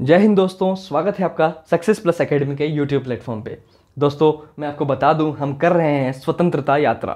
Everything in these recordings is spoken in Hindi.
जय हिंद दोस्तों स्वागत है आपका सक्सेस प्लस एकेडमी के यूट्यूब प्लेटफॉर्म पे दोस्तों मैं आपको बता दूं हम कर रहे हैं स्वतंत्रता यात्रा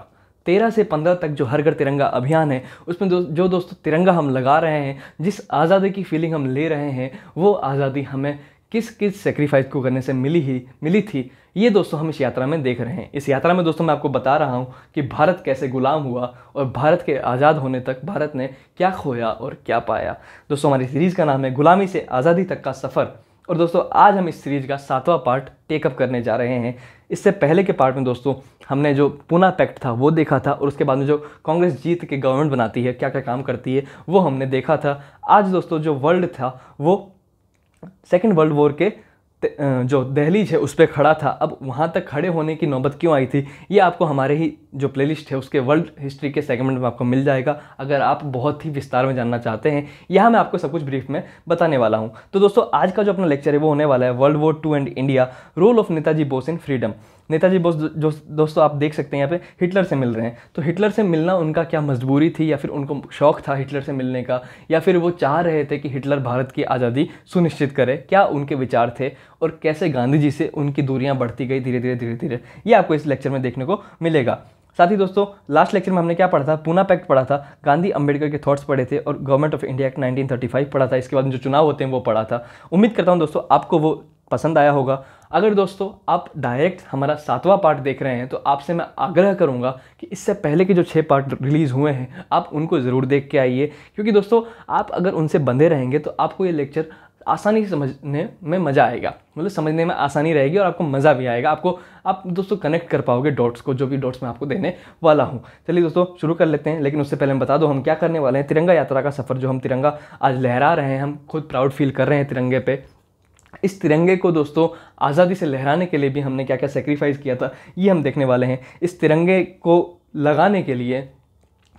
तेरह से पंद्रह तक जो हर घर तिरंगा अभियान है उसमें दो, जो दोस्तों तिरंगा हम लगा रहे हैं जिस आज़ादी की फीलिंग हम ले रहे हैं वो आज़ादी हमें किस किस सेक्रीफाइस को करने से मिली ही मिली थी ये दोस्तों हम इस यात्रा में देख रहे हैं इस यात्रा में दोस्तों मैं आपको बता रहा हूँ कि भारत कैसे गुलाम हुआ और भारत के आज़ाद होने तक भारत ने क्या खोया और क्या पाया दोस्तों हमारी सीरीज़ का नाम है गुलामी से आज़ादी तक का सफ़र और दोस्तों आज हम इस सीरीज़ का सातवां पार्ट टेकअप करने जा रहे हैं इससे पहले के पार्ट में दोस्तों हमने जो पूना पैक्ट था वो देखा था और उसके बाद में जो कांग्रेस जीत के गवर्नमेंट बनाती है क्या क्या काम करती है वो हमने देखा था आज दोस्तों जो वर्ल्ड था वो सेकेंड वर्ल्ड वॉर के जो दहलीज है उस पर खड़ा था अब वहाँ तक खड़े होने की नौबत क्यों आई थी ये आपको हमारे ही जो प्लेलिस्ट है उसके वर्ल्ड हिस्ट्री के सेगमेंट में आपको मिल जाएगा अगर आप बहुत ही विस्तार में जानना चाहते हैं यहाँ मैं आपको सब कुछ ब्रीफ में बताने वाला हूँ तो दोस्तों आज का जो अपना लेक्चर है वो होने वाला है world war two and India role of Netaji Bose in freedom Netaji Bose जो दोस्तों आप देख सकते हैं यहाँ पे हिटलर से मिल रहे हैं तो हिटलर से मिलना उनका क्या मजबूरी थी या फिर उनको शौक था हिटलर से मिलने का या फिर वो चाह रहे थे कि हिटलर भारत की आज़ादी सुनिश्चित करे क्या उनके विचार थे और कैसे गांधी जी से उनकी दूरियाँ बढ़ती गई धीरे धीरे धीरे धीरे ये आपको इस लेक्चर में देखने को मिलेगा साथ ही दोस्तों लास्ट लेक्चर में हमने क्या पढ़ा था पूना पैक्ट पढ़ा था गांधी अंबेडकर के थॉट्स पढ़े थे और गवर्नमेंट ऑफ इंडिया एक्ट 1935 पढ़ा था इसके बाद जो चुनाव होते हैं वो पढ़ा था उम्मीद करता हूँ दोस्तों आपको वो पसंद आया होगा अगर दोस्तों आप डायरेक्ट हमारा सातवां पार्ट देख रहे हैं तो आपसे मैं आग्रह करूँगा कि इससे पहले के जो छः पार्ट रिलीज़ हुए हैं आप उनको ज़रूर देख के आइए क्योंकि दोस्तों आप अगर उनसे बंधे रहेंगे तो आपको ये लेक्चर आसानी से समझने में मज़ा आएगा मतलब समझने में आसानी रहेगी और आपको मज़ा भी आएगा आपको आप दोस्तों कनेक्ट कर पाओगे डॉट्स को जो भी डॉट्स मैं आपको देने वाला हूँ चलिए दोस्तों शुरू कर लेते हैं लेकिन उससे पहले हम बता दो हम क्या करने वाले हैं तिरंगा यात्रा का सफ़र जो हम तिरंगा आज लहरा रहे हैं हम खुद प्राउड फील कर रहे हैं तिरंगे पे इस तिरंगे को दोस्तों आज़ादी से लहराने के लिए भी हमने क्या क्या सेक्रीफाइस किया था ये हम देखने वाले हैं इस तिरंगे को लगाने के लिए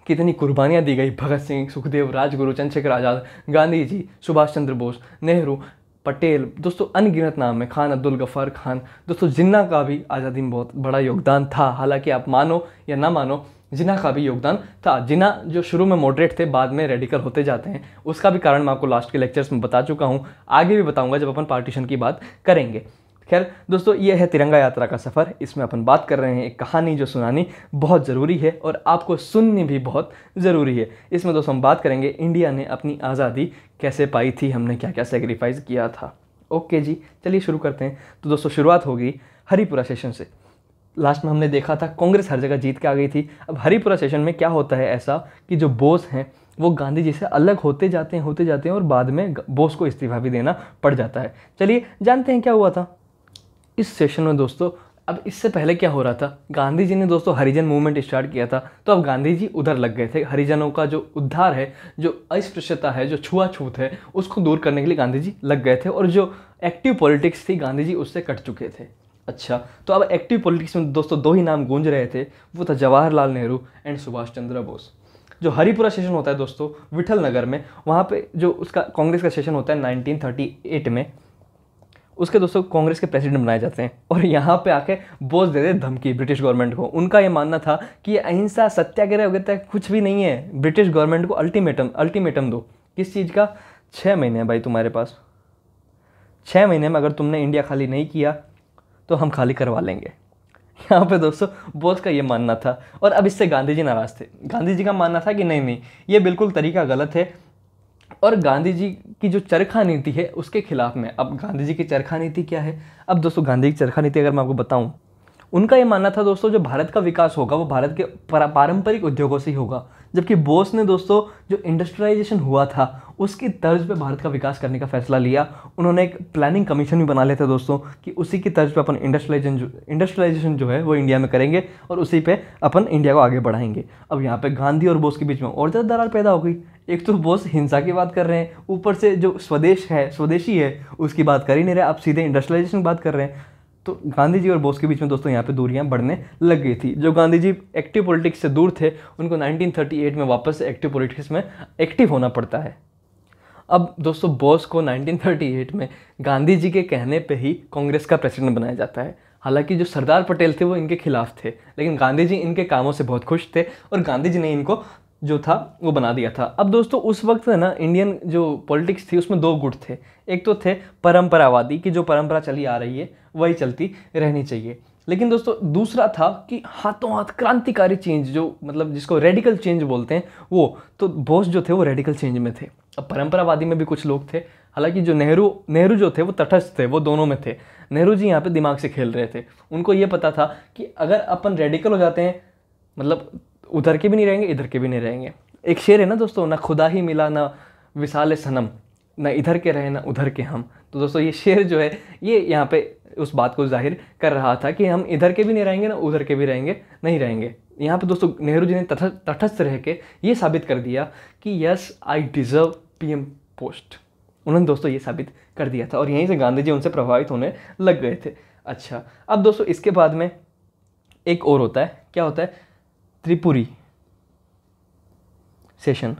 कितनी कुर्बानियाँ दी गई भगत सिंह सुखदेव राजगुरु चंद्रशेखर आज़ाद गांधी जी सुभाष चंद्र बोस नेहरू पटेल दोस्तों अनगिनत नाम है खान अब्दुल गफर खान दोस्तों जिन्ना का भी आज़ादी में बहुत बड़ा योगदान था हालांकि आप मानो या ना मानो जिना का भी योगदान था जिना जो शुरू में मॉडरेट थे बाद में रेडिकल होते जाते हैं उसका भी कारण मैं आपको लास्ट के लेक्चर्स में बता चुका हूँ आगे भी बताऊँगा जब अपन पार्टीशन की बात करेंगे खैर दोस्तों ये है तिरंगा यात्रा का सफ़र इसमें अपन बात कर रहे हैं एक कहानी जो सुनानी बहुत ज़रूरी है और आपको सुननी भी बहुत ज़रूरी है इसमें दोस्तों हम बात करेंगे इंडिया ने अपनी आज़ादी कैसे पाई थी हमने क्या क्या सेक्रीफाइस किया था ओके जी चलिए शुरू करते हैं तो दोस्तों शुरुआत होगी हरिपुरा सेशन से लास्ट में हमने देखा था कांग्रेस हर जगह जीत के आ गई थी अब हरिपुरा सेशन में क्या होता है ऐसा कि जो बोस हैं वो गांधी जी से अलग होते जाते हैं होते जाते हैं और बाद में बोस को इस्तीफा भी देना पड़ जाता है चलिए जानते हैं क्या हुआ था इस सेशन में दोस्तों अब इससे पहले क्या हो रहा था गांधी जी ने दोस्तों हरिजन मूवमेंट स्टार्ट किया था तो अब गांधी जी उधर लग गए थे हरिजनों का जो उद्धार है जो अस्पृश्यता है जो छुआछूत है उसको दूर करने के लिए गांधी जी लग गए थे और जो एक्टिव पॉलिटिक्स थी गांधी जी उससे कट चुके थे अच्छा तो अब एक्टिव पॉलिटिक्स में दोस्तों दो ही नाम गूंज रहे थे वो था जवाहरलाल नेहरू एंड सुभाष चंद्र बोस जो हरिपुरा सेशन होता है दोस्तों विठल नगर में वहाँ पे जो उसका कांग्रेस का सेशन होता है 1938 में उसके दोस्तों कांग्रेस के प्रेसिडेंट बनाए जाते हैं और यहाँ पे आके बोस दे दे धमकी ब्रिटिश गवर्नमेंट को उनका ये मानना था कि अहिंसा सत्याग्रह वगैरह कुछ भी नहीं है ब्रिटिश गवर्नमेंट को अल्टीमेटम अल्टीमेटम दो किस चीज़ का छः महीने भाई तुम्हारे पास छः महीने में अगर तुमने इंडिया खाली नहीं किया तो हम खाली करवा लेंगे यहाँ पे दोस्तों बोस का ये मानना था और अब इससे गांधी जी नाराज़ थे गांधी जी का मानना था कि नहीं नहीं ये बिल्कुल तरीका गलत है और गांधी जी की जो चरखा नीति है उसके खिलाफ में अब गांधी जी की चरखा नीति क्या है अब दोस्तों गांधी की चरखा नीति अगर मैं आपको बताऊँ उनका ये मानना था दोस्तों जो भारत का विकास होगा वो भारत के पारंपरिक उद्योगों से ही होगा जबकि बोस ने दोस्तों जो इंडस्ट्रियलाइजेशन हुआ था उसकी तर्ज पे भारत का विकास करने का फैसला लिया उन्होंने एक प्लानिंग कमीशन भी बना लिया था दोस्तों कि उसी की तर्ज पे अपन इंडस्ट्रियलाइजेशन जो इंडस्ट्रियलाइजेशन जो है वो इंडिया में करेंगे और उसी पे अपन इंडिया को आगे बढ़ाएंगे अब यहाँ पे गांधी और बोस के बीच में और ज़्यादा दरार पैदा हो गई एक तो बोस हिंसा की बात कर रहे हैं ऊपर से जो स्वदेश है स्वदेशी है उसकी बात कर ही नहीं रहे आप सीधे इंडस्ट्रियलाइजेशन की बात कर रहे हैं तो गांधी जी और बोस के बीच में दोस्तों यहाँ पे दूरियाँ बढ़ने लग गई थी जो गांधी जी एक्टिव पॉलिटिक्स से दूर थे उनको 1938 में वापस एक्टिव पॉलिटिक्स में एक्टिव होना पड़ता है अब दोस्तों बोस को 1938 में गांधी जी के कहने पे ही कांग्रेस का प्रेसिडेंट बनाया जाता है हालांकि जो सरदार पटेल थे वो इनके खिलाफ थे लेकिन गांधी जी इनके कामों से बहुत खुश थे और गांधी जी ने इनको जो था वो बना दिया था अब दोस्तों उस वक्त है ना इंडियन जो पॉलिटिक्स थी उसमें दो गुट थे एक तो थे परंपरावादी की जो परंपरा चली आ रही है वही चलती रहनी चाहिए लेकिन दोस्तों दूसरा था कि हाथों हाथ क्रांतिकारी चेंज जो मतलब जिसको रेडिकल चेंज बोलते हैं वो तो बोस जो थे वो रेडिकल चेंज में थे अब परंपरावादी में भी कुछ लोग थे हालांकि जो नेहरू नेहरू जो थे वो तटस्थ थे वो दोनों में थे नेहरू जी यहाँ पे दिमाग से खेल रहे थे उनको ये पता था कि अगर अपन रेडिकल हो जाते हैं मतलब उधर के भी नहीं रहेंगे इधर के भी नहीं रहेंगे एक शेर है ना दोस्तों ना खुदा ही मिला ना विशाल सनम ना इधर के रहे ना उधर के हम तो दोस्तों ये शेर जो है ये यहाँ पे उस बात को जाहिर कर रहा था कि हम इधर के भी नहीं रहेंगे ना उधर के भी रहेंगे नहीं रहेंगे यहाँ पे दोस्तों नेहरू जी ने तटस्थ रह के ये साबित कर दिया कि yes I deserve PM post उन्होंने दोस्तों ये साबित कर दिया था और यहीं से गांधी जी उनसे प्रभावित होने लग गए थे अच्छा अब दोस्तों इसके बाद में एक और होता है क्या होता है त्रिपुरी सेशन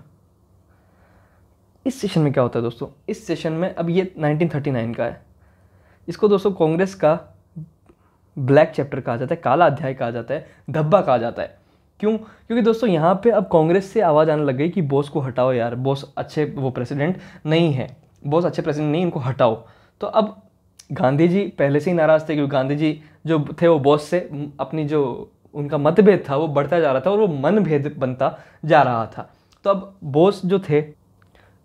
इस सेशन में क्या होता है दोस्तों इस सेशन में अब ये 1939 का है इसको दोस्तों कांग्रेस का ब्लैक चैप्टर कहा जाता है काला अध्याय कहा जाता है धब्बा कहा जाता है क्यों क्योंकि दोस्तों यहाँ पे अब कांग्रेस से आवाज़ आने लग गई कि बॉस को हटाओ यार बॉस अच्छे वो प्रेसिडेंट नहीं है बॉस अच्छे प्रेसिडेंट नहीं इनको हटाओ तो अब गांधी जी पहले से ही नाराज़ थे क्योंकि गांधी जी जो थे वो बॉस से अपनी जो उनका मतभेद था वो बढ़ता जा रहा था और वो मनभेद बनता जा रहा था तो अब बोस जो थे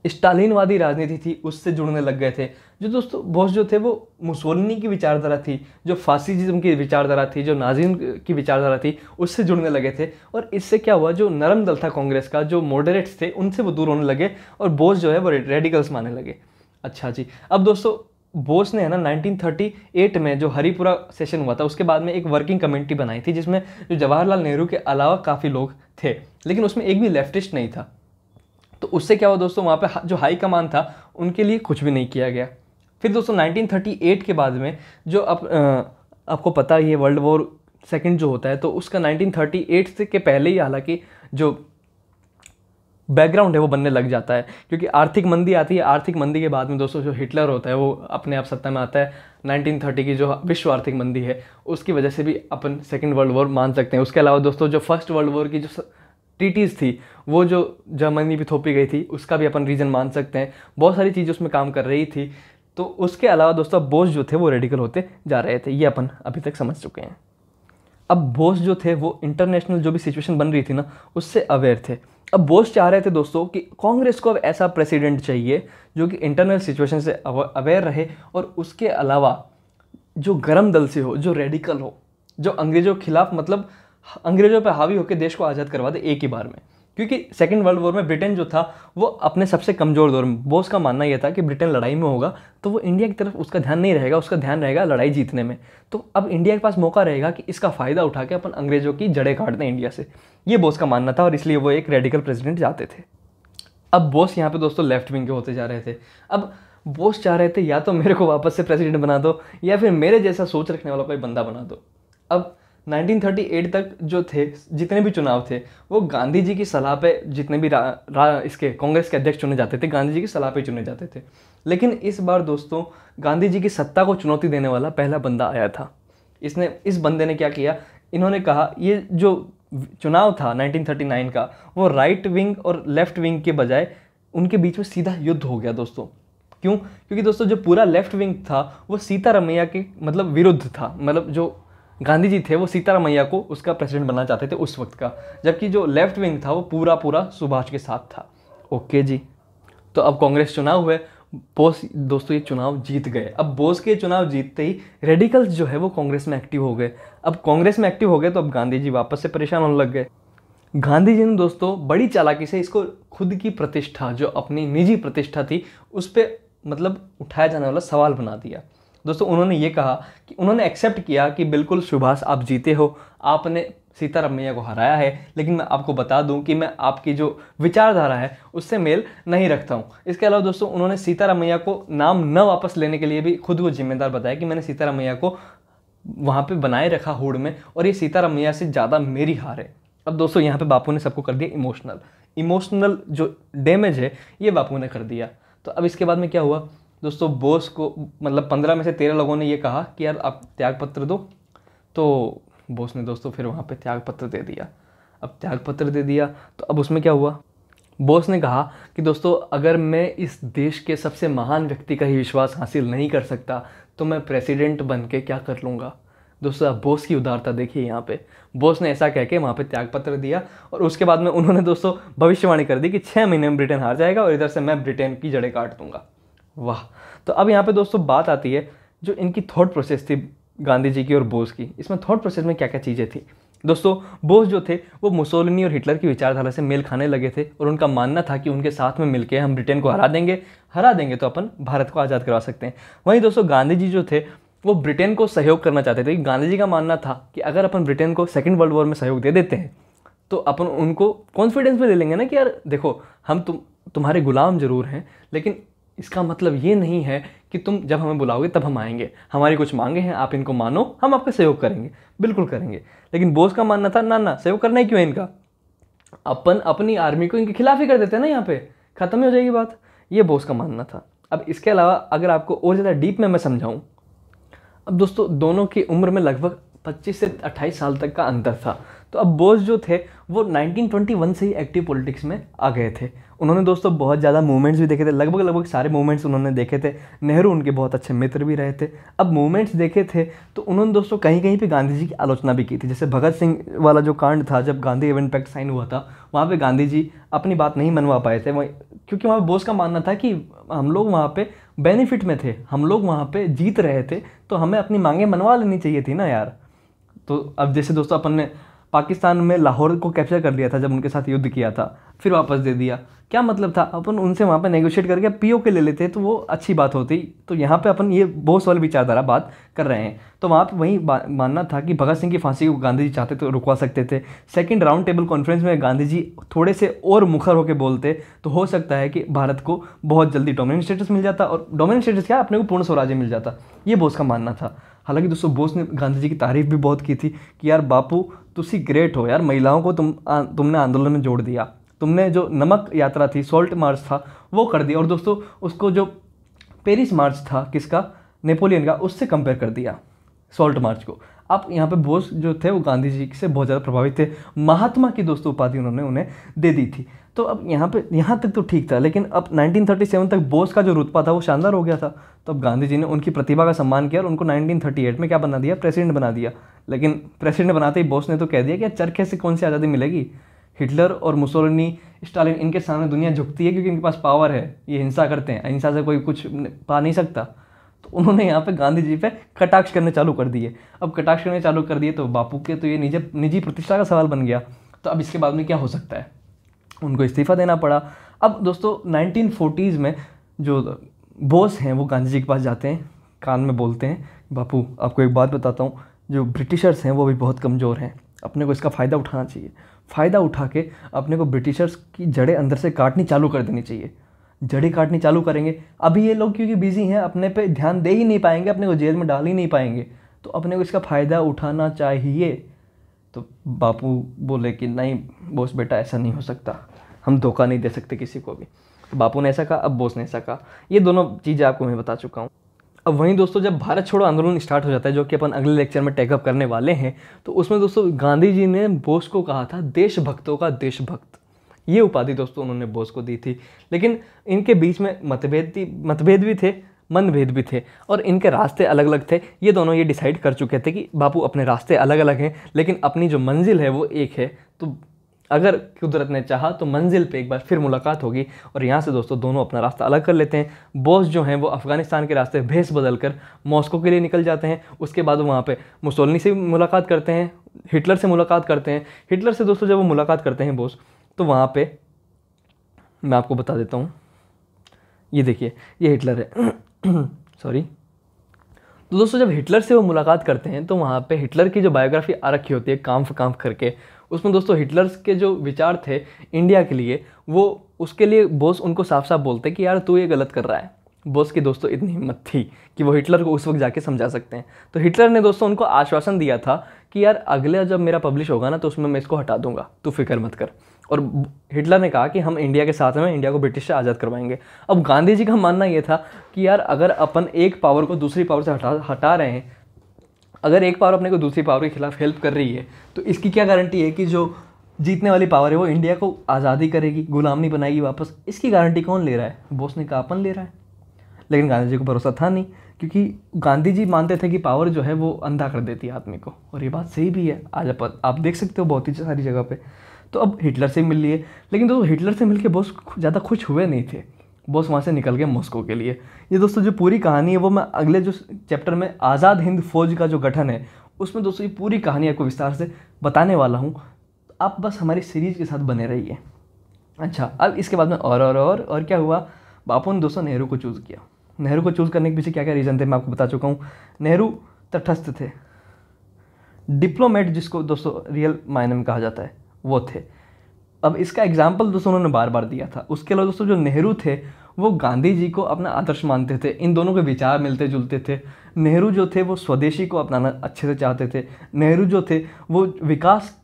स्टालिनवादी राजनीति थी उससे जुड़ने लग गए थे जो दोस्तों बोस जो थे वो मुसोलिनी की विचारधारा थी जो फासिज्म की विचारधारा थी जो नाजिम की विचारधारा थी उससे जुड़ने लगे थे और इससे क्या हुआ जो नरम दल था कांग्रेस का जो मॉडरेट्स थे उनसे वो दूर होने लगे और बोस जो है वो रेडिकल्स माने लगे अच्छा जी अब दोस्तों बोस ने है ना 1938 में जो हरिपुरा सेशन हुआ था उसके बाद में एक वर्किंग कमेटी बनाई थी जिसमें जो जवाहरलाल नेहरू के अलावा काफ़ी लोग थे लेकिन उसमें एक भी लेफ्टिस्ट नहीं था तो उससे क्या हुआ दोस्तों वहाँ पर जो हाई कमान था उनके लिए कुछ भी नहीं किया गया फिर दोस्तों 1938 के बाद में जो अप, आ, आपको पता ही है वर्ल्ड वॉर सेकेंड जो होता है तो उसका 1938 से के पहले ही हालांकि जो बैकग्राउंड है वो बनने लग जाता है क्योंकि आर्थिक मंदी आती है आर्थिक मंदी के बाद में दोस्तों जो हिटलर होता है वो अपने आप सत्ता में आता है 1930 की जो विश्व आर्थिक मंदी है उसकी वजह से भी अपन सेकेंड वर्ल्ड वॉर मान सकते हैं उसके अलावा दोस्तों जो फर्स्ट वर्ल्ड वॉर की जो ट्रीटीज़ थी वो जो जर्मनी भी थोपी गई थी उसका भी अपन रीज़न मान सकते हैं बहुत सारी चीज़ें उसमें काम कर रही थी तो उसके अलावा दोस्तों बोस जो थे वो रेडिकल होते जा रहे थे ये अपन अभी तक समझ चुके हैं अब बोस जो थे वो इंटरनेशनल जो भी सिचुएशन बन रही थी ना उससे अवेयर थे अब बोस चाह रहे थे दोस्तों कि कांग्रेस को अब ऐसा प्रेसिडेंट चाहिए जो कि इंटरनल सिचुएशन से अवेयर रहे और उसके अलावा जो गर्म दल से हो जो रेडिकल हो जो अंग्रेज़ों के खिलाफ मतलब अंग्रेज़ों पर हावी होकर देश को आज़ाद करवा दे एक ही बार में क्योंकि सेकेंड वर्ल्ड वॉर में ब्रिटेन जो था वो अपने सबसे कमज़ोर दौर में बोस का मानना यह था कि ब्रिटेन लड़ाई में होगा तो वो इंडिया की तरफ उसका ध्यान नहीं रहेगा उसका ध्यान रहेगा लड़ाई जीतने में तो अब इंडिया के पास मौका रहेगा कि इसका फ़ायदा उठा के अपन अंग्रेज़ों की जड़ें काट दें इंडिया से ये बोस का मानना था और इसलिए वो एक रेडिकल प्रेसिडेंट जाते थे अब बोस यहाँ पर दोस्तों लेफ्ट विंग के होते जा रहे थे अब बोस चाह रहे थे या तो मेरे को वापस से प्रेसिडेंट बना दो या फिर मेरे जैसा सोच रखने वाला कोई बंदा बना दो अब 1938 तक जो थे जितने भी चुनाव थे वो गांधी जी की सलाह पे जितने भी रा, रा, इसके कांग्रेस के अध्यक्ष चुने जाते थे गांधी जी की सलाह पे चुने जाते थे लेकिन इस बार दोस्तों गांधी जी की सत्ता को चुनौती देने वाला पहला बंदा आया था इसने इस बंदे ने क्या किया इन्होंने कहा ये जो चुनाव था 1939 का वो राइट विंग और लेफ्ट विंग के बजाय उनके बीच में सीधा युद्ध हो गया दोस्तों क्यों क्योंकि दोस्तों जो पूरा लेफ्ट विंग था वो सीतारमैया के मतलब विरुद्ध था मतलब जो गांधी जी थे वो सीताराम मैया को उसका प्रेसिडेंट बनना चाहते थे उस वक्त का जबकि जो लेफ्ट विंग था वो पूरा पूरा सुभाष के साथ था ओके जी तो अब कांग्रेस चुनाव हुए बोस दोस्तों ये चुनाव जीत गए अब बोस के चुनाव जीतते ही रेडिकल्स जो है वो कांग्रेस में एक्टिव हो गए अब कांग्रेस में एक्टिव हो गए तो अब गांधी जी वापस से परेशान होने लग गए गांधी जी ने दोस्तों बड़ी चालाकी से इसको खुद की प्रतिष्ठा जो अपनी निजी प्रतिष्ठा थी उस पर मतलब उठाया जाने वाला सवाल बना दिया दोस्तों उन्होंने ये कहा कि उन्होंने एक्सेप्ट किया कि बिल्कुल सुभाष आप जीते हो आपने सीताराम मैया को हराया है लेकिन मैं आपको बता दूं कि मैं आपकी जो विचारधारा है उससे मेल नहीं रखता हूं इसके अलावा दोस्तों उन्होंने सीताराम मैया को नाम न वापस लेने के लिए भी खुद को जिम्मेदार बताया कि मैंने सीताराम मैया को वहाँ पे बनाए रखा होड़ में और ये सीताराम मैया से ज़्यादा मेरी हार है अब दोस्तों यहाँ पर बापू ने सबको कर दिया इमोशनल इमोशनल जो डैमेज है ये बापू ने कर दिया तो अब इसके बाद में क्या हुआ दोस्तों बोस को मतलब पंद्रह में से तेरह लोगों ने ये कहा कि यार आप त्यागपत्र दो तो बोस ने दोस्तों फिर वहाँ पे त्यागपत्र दे दिया अब त्यागपत्र दे दिया तो अब उसमें क्या हुआ बोस ने कहा कि दोस्तों अगर मैं इस देश के सबसे महान व्यक्ति का ही विश्वास हासिल नहीं कर सकता तो मैं प्रेसिडेंट बन के क्या कर लूँगा दोस्तों अब बोस की उदारता देखिए यहाँ पे बोस ने ऐसा कह के वहाँ पे त्यागपत्र दिया और उसके बाद में उन्होंने दोस्तों भविष्यवाणी कर दी कि छः महीने में ब्रिटेन हार जाएगा और इधर से मैं ब्रिटेन की जड़ें काट दूंगा वाह तो अब यहाँ पे दोस्तों बात आती है जो इनकी थॉट प्रोसेस थी गांधी जी की और बोस की इसमें थॉट प्रोसेस में क्या क्या चीज़ें थी दोस्तों बोस जो थे वो मुसोलिनी और हिटलर की विचारधारा से मेल खाने लगे थे और उनका मानना था कि उनके साथ में मिलकर हम ब्रिटेन को हरा देंगे हरा देंगे तो अपन भारत को आज़ाद करवा सकते हैं वहीं दोस्तों गांधी जी जो थे वो ब्रिटेन को सहयोग करना चाहते थे गांधी जी का मानना था कि अगर अपन ब्रिटेन को सेकेंड वर्ल्ड वॉर में सहयोग दे देते हैं तो अपन उनको कॉन्फिडेंस में ले लेंगे ना कि यार देखो हम तुम तुम्हारे गुलाम ज़रूर हैं लेकिन इसका मतलब ये नहीं है कि तुम जब हमें बुलाओगे तब हम आएंगे हमारी कुछ मांगे हैं आप इनको मानो हम आपका सहयोग करेंगे बिल्कुल करेंगे लेकिन बोस का मानना था ना ना सहयोग करना ही क्यों है इनका अपन अपनी आर्मी को इनके खिलाफ ही कर देते हैं ना यहाँ पे ख़त्म ही हो जाएगी बात ये बोस का मानना था अब इसके अलावा अगर आपको और ज़्यादा डीप में मैं समझाऊँ अब दोस्तों दोनों की उम्र में लगभग 25 से 28 साल तक का अंतर था तो अब बोस जो थे वो 1921 से ही एक्टिव पॉलिटिक्स में आ गए थे उन्होंने दोस्तों बहुत ज़्यादा मूवमेंट्स भी देखे थे लगभग लगभग सारे मूवमेंट्स उन्होंने देखे थे नेहरू उनके बहुत अच्छे मित्र भी रहे थे अब मूवमेंट्स देखे थे तो उन्होंने दोस्तों कहीं कहीं पे गांधी जी की आलोचना भी की थी जैसे भगत सिंह वाला जो कांड था जब गांधी इवेंट पैक्ट साइन हुआ था वहाँ पर गांधी जी अपनी बात नहीं मनवा पाए थे वहीं क्योंकि वहाँ बोस का मानना था कि हम लोग वहाँ पर बेनिफिट में थे हम लोग वहाँ पर जीत रहे थे तो हमें अपनी मांगें मनवा लेनी चाहिए थी ना यार तो अब जैसे दोस्तों अपन ने पाकिस्तान में लाहौर को कैप्चर कर लिया था जब उनके साथ युद्ध किया था फिर वापस दे दिया क्या मतलब था अपन उनसे वहाँ पर नेगोशिएट करके पीओ के ले लेते तो वो अच्छी बात होती तो यहाँ पर अपन ये बहुत सवाल विचारधारा बात कर रहे हैं तो वहाँ पर वही मानना था कि भगत सिंह की फांसी को गांधी जी चाहते तो रुकवा सकते थे सेकेंड राउंड टेबल कॉन्फ्रेंस में गांधी जी थोड़े से और मुखर होकर बोलते तो हो सकता है कि भारत को बहुत जल्दी डोमिनेंट स्टेटस मिल जाता और डोमिनेंट स्टेटस क्या अपने को पूर्ण स्वराज्य मिल जाता ये बोस का मानना था हालांकि दोस्तों बोस ने गांधी जी की तारीफ भी बहुत की थी कि यार बापू तुसी ग्रेट हो यार महिलाओं को तुम आ, तुमने आंदोलन में जोड़ दिया तुमने जो नमक यात्रा थी सॉल्ट मार्च था वो कर दिया और दोस्तों उसको जो पेरिस मार्च था किसका नेपोलियन का उससे कंपेयर कर दिया सॉल्ट मार्च को अब यहाँ पे बोस जो थे वो गांधी जी से बहुत ज़्यादा प्रभावित थे महात्मा की दोस्तों उपाधि उन्होंने उन्हें दे दी थी तो अब यहाँ पे यहाँ तक तो ठीक था लेकिन अब 1937 तक बोस का जो रुतबा था वो शानदार हो गया था तो अब गांधी जी ने उनकी प्रतिभा का सम्मान किया और उनको 1938 में क्या बना दिया प्रेसिडेंट बना दिया लेकिन प्रेसिडेंट बनाते ही बोस ने तो कह दिया कि चरखे से कौन सी आज़ादी मिलेगी हिटलर और मुसोलिनी स्टालिन इनके सामने दुनिया झुकती है क्योंकि इनके पास पावर है ये हिंसा करते हैं अहिंसा से कोई कुछ पा नहीं सकता तो उन्होंने यहाँ पे गांधी जी पे कटाक्ष करने चालू कर दिए अब कटाक्ष करने चालू कर दिए तो बापू के तो ये निजी निजी प्रतिष्ठा का सवाल बन गया तो अब इसके बाद में क्या हो सकता है उनको इस्तीफ़ा देना पड़ा अब दोस्तों नाइनटीन फोर्टीज़ में जो बोस हैं वो गांधी जी के पास जाते हैं कान में बोलते हैं बापू आपको एक बात बताता हूँ जो ब्रिटिशर्स हैं वो भी बहुत कमज़ोर हैं अपने को इसका फ़ायदा उठाना चाहिए फ़ायदा उठा के अपने को ब्रिटिशर्स की जड़ें अंदर से काटनी चालू कर देनी चाहिए जड़ें काटनी चालू करेंगे अभी ये लोग क्योंकि बिज़ी हैं अपने पे ध्यान दे ही नहीं पाएंगे अपने को जेल में डाल ही नहीं पाएंगे तो अपने को इसका फ़ायदा उठाना चाहिए तो बापू बोले कि नहीं बॉस बेटा ऐसा नहीं हो सकता हम धोखा नहीं दे सकते किसी को भी बापू ने ऐसा कहा अब बॉस ने ऐसा कहा ये दोनों चीज़ें आपको मैं बता चुका हूँ अब वहीं दोस्तों जब भारत छोड़ो आंदोलन स्टार्ट हो जाता है जो कि अपन अगले लेक्चर में टेकअप करने वाले हैं तो उसमें दोस्तों गांधी जी ने बोस को कहा था देशभक्तों का देशभक्त ये उपाधि दोस्तों उन्होंने बोस को दी थी लेकिन इनके बीच में मतभेद मतभेद भी थे मनभेद भी थे और इनके रास्ते अलग अलग थे ये दोनों ये डिसाइड कर चुके थे कि बापू अपने रास्ते अलग अलग हैं लेकिन अपनी जो मंजिल है वो एक है तो अगर कुदरत ने चाहा तो मंजिल पे एक बार फिर मुलाकात होगी और यहाँ से दोस्तों दोनों अपना रास्ता अलग कर लेते हैं बोस जो हैं वो अफ़गानिस्तान के रास्ते भेस बदल कर मॉस्को के लिए निकल जाते हैं उसके बाद वहाँ पर मुसोलनी से मुलाकात करते हैं हिटलर से मुलाकात करते हैं हिटलर से दोस्तों जब वो मुलाकात करते हैं बोस तो वहाँ पर मैं आपको बता देता हूँ ये देखिए ये हिटलर है सॉरी तो दोस्तों जब हिटलर से वो मुलाकात करते हैं तो वहाँ पे हिटलर की जो बायोग्राफी आ रखी होती है काम्फ काम्फ करके उसमें दोस्तों हिटलर्स के जो विचार थे इंडिया के लिए वो उसके लिए बोस उनको साफ साफ बोलते कि यार तू ये गलत कर रहा है बोस की दोस्तों इतनी हिम्मत थी कि वो हिटलर को उस वक्त जाके समझा सकते हैं तो हिटलर ने दोस्तों उनको आश्वासन दिया था कि यार अगला जब मेरा पब्लिश होगा ना तो उसमें मैं इसको हटा दूंगा तू फिक्र मत कर और हिटलर ने कहा कि हम इंडिया के साथ में इंडिया को ब्रिटिश से आज़ाद करवाएंगे अब गांधी जी का मानना ये था कि यार अगर अपन एक पावर को दूसरी पावर से हटा हटा रहे हैं अगर एक पावर अपने को दूसरी पावर के खिलाफ हेल्प कर रही है तो इसकी क्या गारंटी है कि जो जीतने वाली पावर है वो इंडिया को आज़ादी करेगी गुलाम नहीं बनाएगी वापस इसकी गारंटी कौन ले रहा है बोस ने कहा अपन ले रहा है लेकिन गांधी जी को भरोसा था नहीं क्योंकि गांधी जी मानते थे कि पावर जो है वो अंधा कर देती है आदमी को और ये बात सही भी है आज आप आप देख सकते हो बहुत ही सारी जगह पे तो अब हिटलर से मिल लिए लेकिन दोस्तों हिटलर से मिल बोस ज़्यादा खुश हुए नहीं थे बॉस वहाँ से निकल गए मॉस्को के लिए ये दोस्तों जो पूरी कहानी है वो मैं अगले जो चैप्टर में आज़ाद हिंद फौज का जो गठन है उसमें दोस्तों ये पूरी कहानी आपको विस्तार से बताने वाला हूँ आप बस हमारी सीरीज़ के साथ बने रहिए अच्छा अब इसके बाद में और और और और क्या हुआ बापू ने दोस्तों नेहरू को चूज़ किया नेहरू को चूज़ करने के पीछे क्या क्या रीज़न थे मैं आपको बता चुका हूँ नेहरू तटस्थ थे डिप्लोमेट जिसको दोस्तों रियल मायने में कहा जाता है वो थे अब इसका एग्जाम्पल दोस्तों उन्होंने बार बार दिया था उसके अलावा दोस्तों जो नेहरू थे वो गांधी जी को अपना आदर्श मानते थे इन दोनों के विचार मिलते जुलते थे नेहरू जो थे वो स्वदेशी को अपनाना अच्छे से चाहते थे नेहरू जो थे वो विकास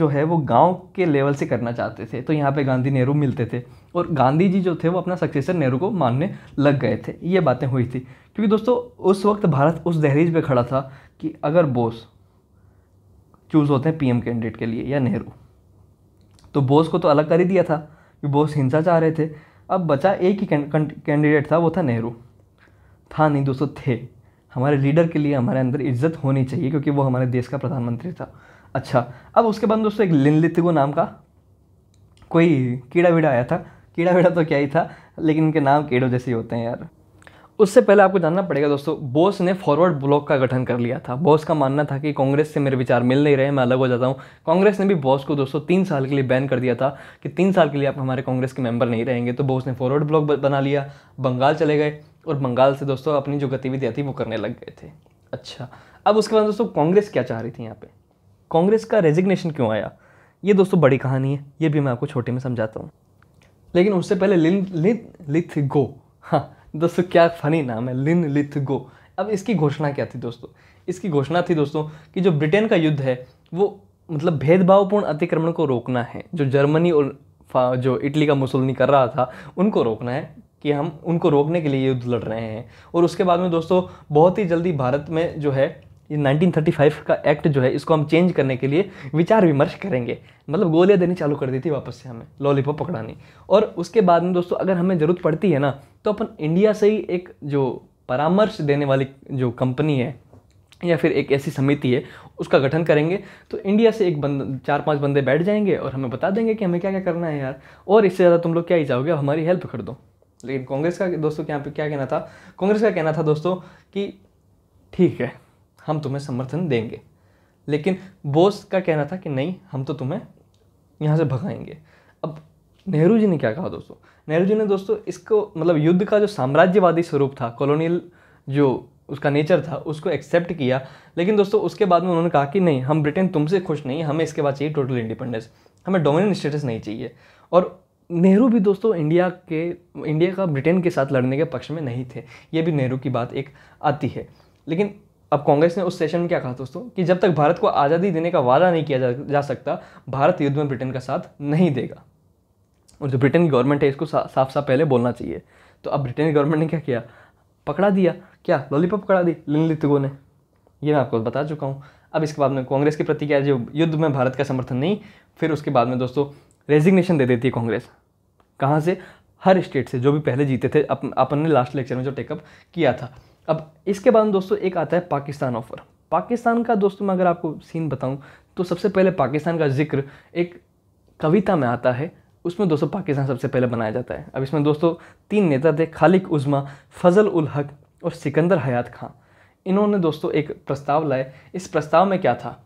जो है वो गांव के लेवल से करना चाहते थे तो यहाँ पे गांधी नेहरू मिलते थे और गांधी जी जो थे वो अपना सक्सेसर नेहरू को मानने लग गए थे ये बातें हुई थी क्योंकि दोस्तों उस वक्त भारत उस दहरीज पे खड़ा था कि अगर बोस चूज़ होते हैं पीएम कैंडिडेट के लिए या नेहरू तो बोस को तो अलग कर ही दिया था कि बोस हिंसा चाह रहे थे अब बचा एक ही कैंडिडेट था वो था नेहरू था नहीं दोस्तों थे हमारे लीडर के लिए हमारे अंदर इज्जत होनी चाहिए क्योंकि वो हमारे देश का प्रधानमंत्री था अच्छा अब उसके बाद दोस्तों एक लिनलितिगो नाम का कोई कीड़ा वीड़ा आया था कीड़ा वीड़ा तो क्या ही था लेकिन इनके नाम कीड़ों जैसे ही होते हैं यार उससे पहले आपको जानना पड़ेगा दोस्तों बोस ने फॉरवर्ड ब्लॉक का गठन कर लिया था बोस का मानना था कि कांग्रेस से मेरे विचार मिल नहीं रहे मैं अलग हो जाता हूँ कांग्रेस ने भी बोस को दोस्तों तीन साल के लिए बैन कर दिया था कि तीन साल के लिए आप हमारे कांग्रेस के मेंबर नहीं रहेंगे तो बोस ने फॉरवर्ड ब्लॉक बना लिया बंगाल चले गए और बंगाल से दोस्तों अपनी जो गतिविधियाँ थी वो करने लग गए थे अच्छा अब उसके बाद दोस्तों कांग्रेस क्या चाह रही थी यहाँ पर कांग्रेस का रेजिग्नेशन क्यों आया ये दोस्तों बड़ी कहानी है ये भी मैं आपको छोटे में समझाता हूँ लेकिन उससे पहले लिथ लिथ गो हाँ दोस्तों क्या फनी नाम है लिन लिथ गो अब इसकी घोषणा क्या थी दोस्तों इसकी घोषणा थी दोस्तों कि जो ब्रिटेन का युद्ध है वो मतलब भेदभावपूर्ण अतिक्रमण को रोकना है जो जर्मनी और जो इटली का मुसलनी कर रहा था उनको रोकना है कि हम उनको रोकने के लिए युद्ध लड़ रहे हैं और उसके बाद में दोस्तों बहुत ही जल्दी भारत में जो है 1935 का एक्ट जो है इसको हम चेंज करने के लिए विचार विमर्श करेंगे मतलब गोलियां देनी चालू कर दी थी वापस से हमें लॉलीपॉप पकड़ानी और उसके बाद में दोस्तों अगर हमें ज़रूरत पड़ती है ना तो अपन इंडिया से ही एक जो परामर्श देने वाली जो कंपनी है या फिर एक ऐसी समिति है उसका गठन करेंगे तो इंडिया से एक बंद चार पांच बंदे बैठ जाएंगे और हमें बता देंगे कि हमें क्या क्या करना है यार और इससे ज़्यादा तुम लोग क्या ही जाओगे हमारी हेल्प कर दो लेकिन कांग्रेस का दोस्तों यहाँ पे क्या कहना था कांग्रेस का कहना था दोस्तों कि ठीक है हम तुम्हें समर्थन देंगे लेकिन बोस का कहना था कि नहीं हम तो तुम्हें यहाँ से भगाएंगे अब नेहरू जी ने क्या कहा दोस्तों नेहरू जी ने दोस्तों इसको मतलब युद्ध का जो साम्राज्यवादी स्वरूप था कॉलोनियल जो उसका नेचर था उसको एक्सेप्ट किया लेकिन दोस्तों उसके बाद में उन्होंने कहा कि नहीं हम ब्रिटेन तुमसे खुश नहीं हमें इसके बाद चाहिए टोटल इंडिपेंडेंस हमें डोमिनेंट स्टेटस नहीं चाहिए और नेहरू भी दोस्तों इंडिया के इंडिया का ब्रिटेन के साथ लड़ने के पक्ष में नहीं थे ये भी नेहरू की बात एक आती है लेकिन अब कांग्रेस ने उस सेशन में क्या कहा दोस्तों कि जब तक भारत को आज़ादी देने का वादा नहीं किया जा, जा सकता भारत युद्ध में ब्रिटेन का साथ नहीं देगा और जो ब्रिटेन की गवर्नमेंट है इसको सा, साफ साफ पहले बोलना चाहिए तो अब ब्रिटेन की गवर्नमेंट ने क्या किया पकड़ा दिया क्या लॉलीपॉप पकड़ा दी लिन लितगो ने ये मैं आपको बता चुका हूँ अब इसके बाद में कांग्रेस के प्रति क्या जो युद्ध में भारत का समर्थन नहीं फिर उसके बाद में दोस्तों रेजिग्नेशन दे देती है कांग्रेस कहाँ से हर स्टेट से जो भी पहले जीते थे अपन ने लास्ट लेक्चर में जो टेकअप किया था अब इसके बाद दोस्तों एक आता है पाकिस्तान ऑफ़र पाकिस्तान का दोस्तों मैं अगर आपको सीन बताऊँ तो सबसे पहले पाकिस्तान का जिक्र एक कविता में आता है उसमें दोस्तों पाकिस्तान सबसे पहले बनाया जाता है अब इसमें दोस्तों तीन नेता थे खालिक उज़मा फजल उल हक और सिकंदर हयात खां इन्होंने दोस्तों एक प्रस्ताव लाए इस प्रस्ताव में क्या था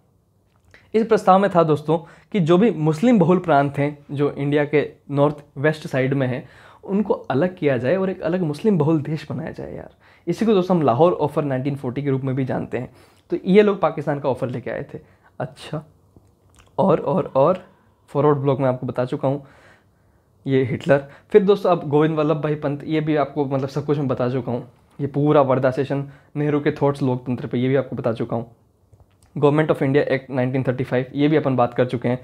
इस प्रस्ताव में था दोस्तों कि जो भी मुस्लिम बहुल प्रांत हैं जो इंडिया के नॉर्थ वेस्ट साइड में हैं उनको अलग किया जाए और एक अलग मुस्लिम बहुल देश बनाया जाए यार इसी को दोस्तों हम लाहौर ऑफ़र 1940 के रूप में भी जानते हैं तो ये लोग पाकिस्तान का ऑफ़र लेके आए थे अच्छा और और और फॉरवर्ड ब्लॉक में आपको बता चुका हूँ ये हिटलर फिर दोस्तों अब गोविंद वल्लभ भाई पंत ये भी आपको मतलब सब कुछ मैं बता चुका हूँ ये पूरा वर्धा सेशन नेहरू के थॉट्स लोकतंत्र पर ये भी आपको बता चुका हूँ गवर्नमेंट ऑफ इंडिया एक्ट 1935 ये भी अपन बात कर चुके हैं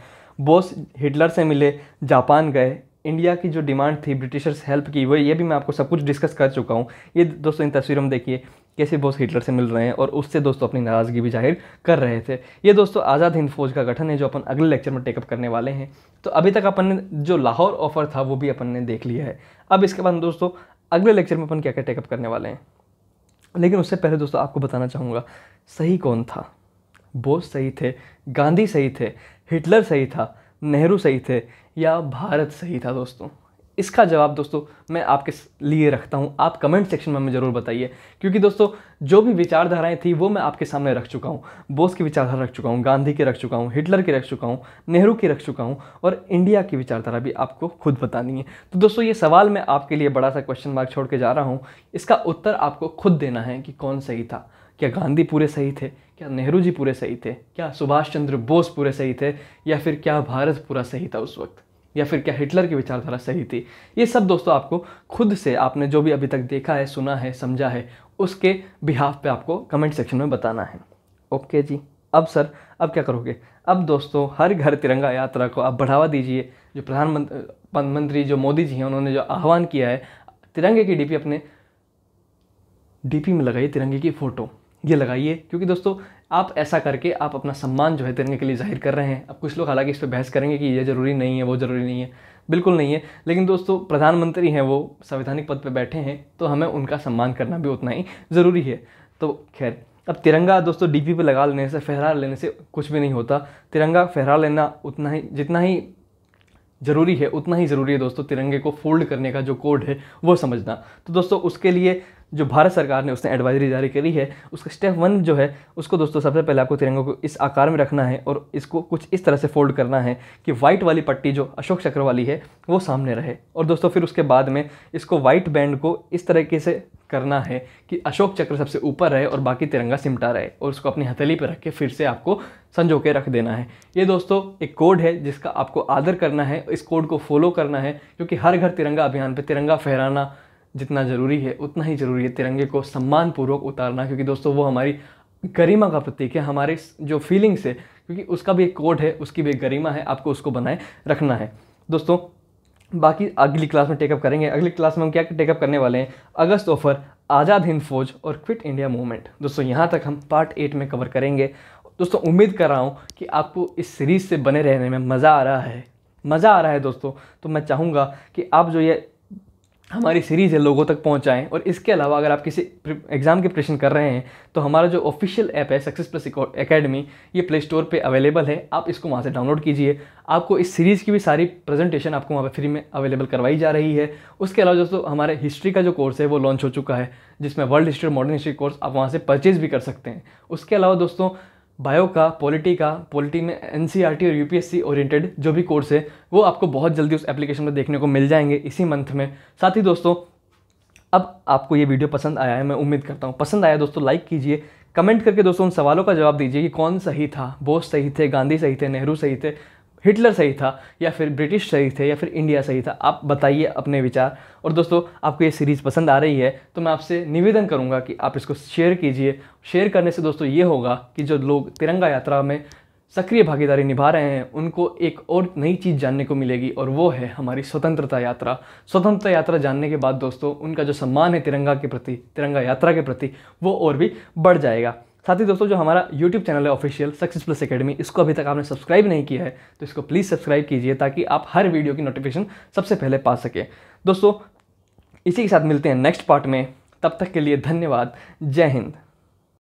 बोस हिटलर से मिले जापान गए इंडिया की जो डिमांड थी ब्रिटिशर्स हेल्प की वो ये भी मैं आपको सब कुछ डिस्कस कर चुका हूँ ये दोस्तों इन तस्वीरों में देखिए कैसे बोस हिटलर से मिल रहे हैं और उससे दोस्तों अपनी नाराज़गी भी जाहिर कर रहे थे ये दोस्तों आज़ाद हिंद फौज का गठन है जो अपन अगले लेक्चर में टेकअप करने वाले हैं तो अभी तक अपन ने जो लाहौर ऑफर था वो भी अपन ने देख लिया है अब इसके बाद दोस्तों अगले लेक्चर में अपन क्या क्या टेकअप करने वाले हैं लेकिन उससे पहले दोस्तों आपको बताना चाहूँगा सही कौन था बोस सही थे गांधी सही थे हिटलर सही था नेहरू सही थे या भारत सही था दोस्तों इसका जवाब दोस्तों मैं आपके लिए रखता हूँ आप कमेंट सेक्शन में हमें ज़रूर बताइए क्योंकि दोस्तों जो भी विचारधाराएं थी वो मैं आपके सामने रख चुका हूँ बोस की विचारधारा रख चुका हूँ गांधी की रख चुका हूँ हिटलर की रख चुका हूँ नेहरू की रख चुका हूँ और इंडिया की विचारधारा भी आपको खुद बतानी है तो दोस्तों ये सवाल मैं आपके लिए बड़ा सा क्वेश्चन मार्क छोड़ के जा रहा हूँ इसका उत्तर आपको खुद देना है कि कौन सही था क्या गांधी पूरे सही थे क्या नेहरू जी पूरे सही थे क्या सुभाष चंद्र बोस पूरे सही थे या फिर क्या भारत पूरा सही था उस वक्त या फिर क्या हिटलर की विचारधारा सही थी ये सब दोस्तों आपको खुद से आपने जो भी अभी तक देखा है सुना है समझा है उसके बिहाफ पे आपको कमेंट सेक्शन में बताना है ओके जी अब सर अब क्या करोगे अब दोस्तों हर घर तिरंगा यात्रा को आप बढ़ावा दीजिए जो प्रधानमंत्री जो मोदी जी हैं उन्होंने जो आह्वान किया है तिरंगे की डीपी अपने डीपी में लगाइए तिरंगे की फ़ोटो ये लगाइए क्योंकि दोस्तों आप ऐसा करके आप अपना सम्मान जो है तिरंगे के लिए जाहिर कर रहे हैं अब कुछ लोग हालांकि इस पर बहस करेंगे कि ये ज़रूरी नहीं है वो ज़रूरी नहीं है बिल्कुल नहीं है लेकिन दोस्तों प्रधानमंत्री हैं वो संवैधानिक पद पर बैठे हैं तो हमें उनका सम्मान करना भी उतना ही ज़रूरी है तो खैर अब तिरंगा दोस्तों डीपी पर लगा लेने से फहरा लेने से कुछ भी नहीं होता तिरंगा फहरा लेना उतना ही जितना ही ज़रूरी है उतना ही ज़रूरी है दोस्तों तिरंगे को फोल्ड करने का जो कोड है वो समझना तो दोस्तों उसके लिए जो भारत सरकार ने उसने एडवाइजरी जारी करी है उसका स्टेप वन जो है उसको दोस्तों सबसे पहले आपको तिरंगों को इस आकार में रखना है और इसको कुछ इस तरह से फोल्ड करना है कि वाइट वाली पट्टी जो अशोक चक्र वाली है वो सामने रहे और दोस्तों फिर उसके बाद में इसको वाइट बैंड को इस तरीके से करना है कि अशोक चक्र सबसे ऊपर रहे और बाकी तिरंगा सिमटा रहे और उसको अपनी हथेली पर रख के फिर से आपको संजो के रख देना है ये दोस्तों एक कोड है जिसका आपको आदर करना है इस कोड को फॉलो करना है क्योंकि हर घर तिरंगा अभियान पर तिरंगा फहराना जितना ज़रूरी है उतना ही ज़रूरी है तिरंगे को सम्मानपूर्वक उतारना क्योंकि दोस्तों वो हमारी गरिमा का प्रतीक है हमारे जो फीलिंग्स है क्योंकि उसका भी एक कोड है उसकी भी एक गरिमा है आपको उसको बनाए रखना है दोस्तों बाकी अगली क्लास में टेकअप करेंगे अगली क्लास में हम क्या टेकअप करने वाले हैं अगस्त ऑफर आज़ाद हिंद फौज और क्विट इंडिया मूवमेंट दोस्तों यहाँ तक हम पार्ट एट में कवर करेंगे दोस्तों उम्मीद कर रहा हूँ कि आपको इस सीरीज़ से बने रहने में मज़ा आ रहा है मज़ा आ रहा है दोस्तों तो मैं चाहूँगा कि आप जो ये हमारी सीरीज़ है लोगों तक पहुंचाएं और इसके अलावा अगर आप किसी एग्ज़ाम के प्रिपरेशन कर रहे हैं तो हमारा जो ऑफिशियल ऐप है सक्सेस प्लस एकेडमी ये प्ले स्टोर पे अवेलेबल है आप इसको वहाँ से डाउनलोड कीजिए आपको इस सीरीज़ की भी सारी प्रेजेंटेशन आपको वहाँ पे फ्री में अवेलेबल करवाई जा रही है उसके अलावा दोस्तों हमारे हिस्ट्री का जो कोर्स है वो लॉन्च हो चुका है जिसमें world history modern history course आप वहाँ से परचेज़ भी कर सकते हैं उसके अलावा दोस्तों बायो का पॉलिटी का पॉलिटी में एन e और यू ओरिएंटेड जो भी कोर्स है वो आपको बहुत जल्दी उस एप्लीकेशन में देखने को मिल जाएंगे इसी मंथ में साथ ही दोस्तों अब आपको ये वीडियो पसंद आया है मैं उम्मीद करता हूँ पसंद आया दोस्तों लाइक कीजिए कमेंट करके दोस्तों उन सवालों का जवाब दीजिए कि कौन सही था बोस सही थे गांधी सही थे नेहरू सही थे हिटलर सही था या फिर ब्रिटिश सही थे या फिर इंडिया सही था आप बताइए अपने विचार और दोस्तों आपको ये सीरीज़ पसंद आ रही है तो मैं आपसे निवेदन करूँगा कि आप इसको शेयर कीजिए शेयर करने से दोस्तों ये होगा कि जो लोग तिरंगा यात्रा में सक्रिय भागीदारी निभा रहे हैं उनको एक और नई चीज़ जानने को मिलेगी और वो है हमारी स्वतंत्रता यात्रा स्वतंत्रता यात्रा जानने के बाद दोस्तों उनका जो सम्मान है तिरंगा के प्रति तिरंगा यात्रा के प्रति वो और भी बढ़ जाएगा साथ ही दोस्तों जो हमारा YouTube चैनल है ऑफिशियल सक्सेस प्लस अकेडमी इसको अभी तक आपने सब्सक्राइब नहीं किया है तो इसको प्लीज़ सब्सक्राइब कीजिए ताकि आप हर वीडियो की नोटिफिकेशन सबसे पहले पा सकें दोस्तों इसी के साथ मिलते हैं नेक्स्ट पार्ट में तब तक के लिए धन्यवाद जय हिंद